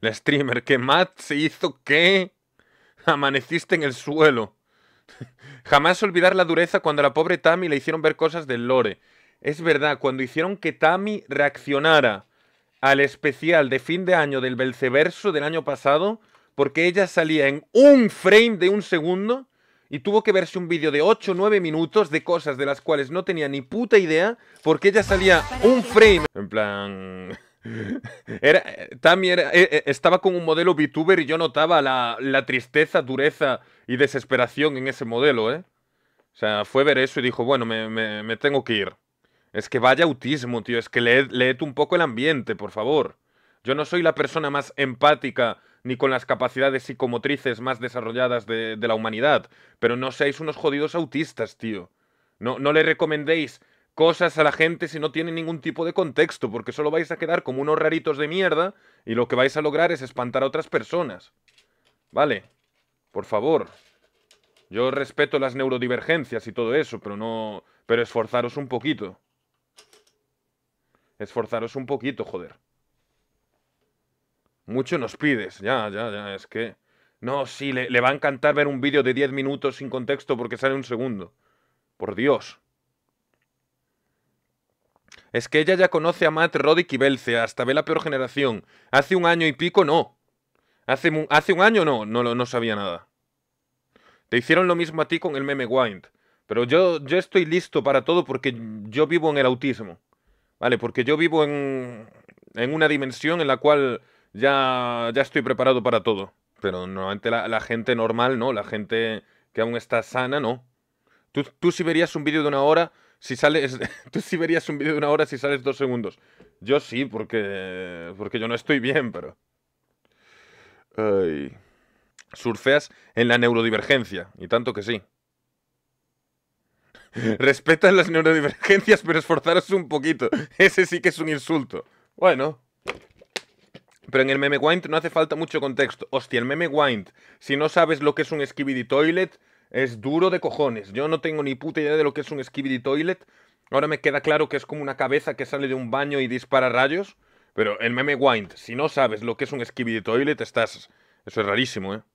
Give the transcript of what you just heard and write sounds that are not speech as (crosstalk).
la streamer, que Matt se hizo ¿Qué? amaneciste en el suelo. Jamás olvidar la dureza cuando a la pobre Tammy le hicieron ver cosas del lore. Es verdad, cuando hicieron que Tammy reaccionara al especial de fin de año del Belceverso del año pasado, porque ella salía en un frame de un segundo y tuvo que verse un vídeo de 8 o 9 minutos de cosas de las cuales no tenía ni puta idea, porque ella salía un frame. En plan. (laughs) Era, Tami eh, eh, estaba con un modelo VTuber y yo notaba la, tristeza, dureza y desesperación en ese modelo, ¿eh? O sea, fue ver eso y dijo, bueno, me, tengo que ir. Es que vaya autismo, tío, es que leed, un poco el ambiente, por favor. Yo no soy la persona más empática ni con las capacidades psicomotrices más desarrolladas de, la humanidad, pero no seáis unos jodidos autistas, tío. No, no le recomendéis cosas a la gente si no tiene ningún tipo de contexto, porque solo vais a quedar como unos raritos de mierda y lo que vais a lograr es espantar a otras personas. Vale, por favor. Yo respeto las neurodivergencias y todo eso, pero no... Pero esforzaros un poquito. Esforzaros un poquito, joder. Mucho nos pides, ya, ya, ya, es que... No, sí, le, le va a encantar ver un vídeo de 10 minutos sin contexto porque sale un segundo. Por Dios. Es que ella ya conoce a Matt, Roddick y Belce, hasta ve la peor generación. Hace un año y pico no. Hace, hace un año no, no, no sabía nada. Te hicieron lo mismo a ti con el meme Wind. Pero yo, yo estoy listo para todo porque yo vivo en el autismo. ¿Vale? Porque yo vivo en, una dimensión en la cual ya, ya estoy preparado para todo. Pero normalmente la gente normal, ¿no? La gente que aún está sana, no. Tú, sí verías un vídeo de una hora si sales. (laughs) verías un vídeo de una hora si sales dos segundos. Yo sí, porque. Porque yo no estoy bien, pero. Surfeas en la neurodivergencia. Y tanto que sí. (laughs) Respetas las neurodivergencias, pero esforzarse un poquito. Ese sí que es un insulto. Bueno. Pero en el meme wind no hace falta mucho contexto. Hostia, el meme wind. Si no sabes lo que es un skibidi toilet, es duro de cojones. Yo no tengo ni puta idea de lo que es un skibidi toilet. Ahora me queda claro que es como una cabeza que sale de un baño y dispara rayos. Pero el meme Wind, si no sabes lo que es un skibidi toilet, estás. Eso es rarísimo, ¿eh?